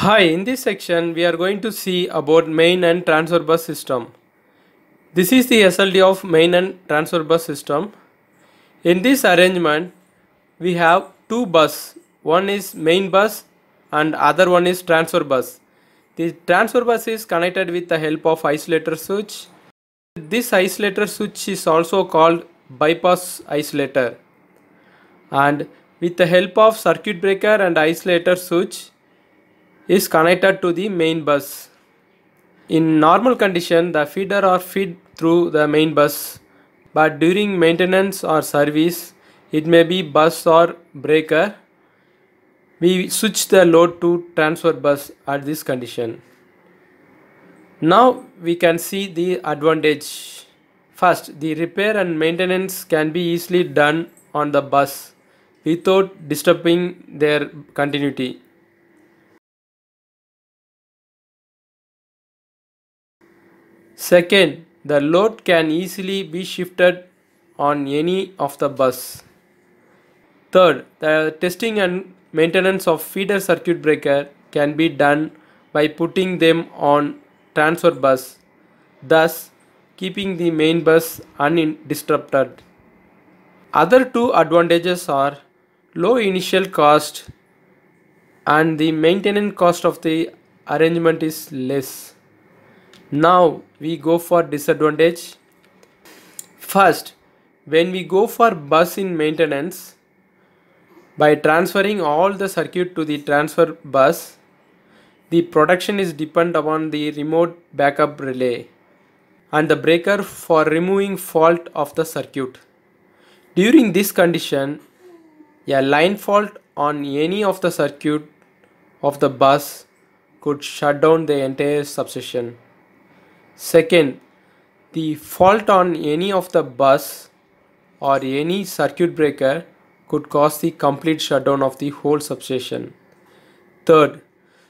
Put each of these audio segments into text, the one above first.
Hi, in this section we are going to see about main and transfer bus system. This is the SLD of main and transfer bus system. In this arrangement we have two bus. One is main bus and other one is transfer bus. The transfer bus is connected with the help of isolator switch. This isolator switch is also called bypass isolator. And with the help of circuit breaker and isolator switch is connected to the main bus. In normal condition, the feeder are fed through the main bus, but during maintenance or service, it may be bus or breaker. We switch the load to transfer bus at this condition. Now we can see the advantage. First, the repair and maintenance can be easily done on the bus without disturbing their continuity. Second, the load can easily be shifted on any of the bus. Third, the testing and maintenance of feeder circuit breaker can be done by putting them on transfer bus, thus keeping the main bus undisrupted. Other two advantages are low initial cost and the maintenance cost of the arrangement is less. Now we go for disadvantage. First, when we go for bus in maintenance, by transferring all the circuit to the transfer bus, the production is dependent upon the remote backup relay and the breaker for removing fault of the circuit. During this condition, a line fault on any of the circuit of the bus could shut down the entire substation. Second, the fault on any of the bus or any circuit breaker could cause the complete shutdown of the whole substation. Third,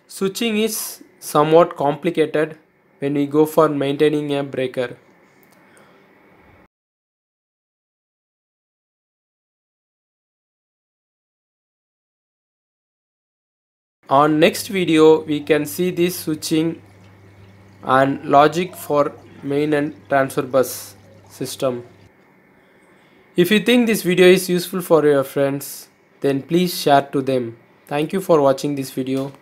switching is somewhat complicated when we go for maintaining a breaker. On next video, we can see this switching and logic for main and transfer bus system. If you think this video is useful for your friends, then please share to them. Thank you for watching this video.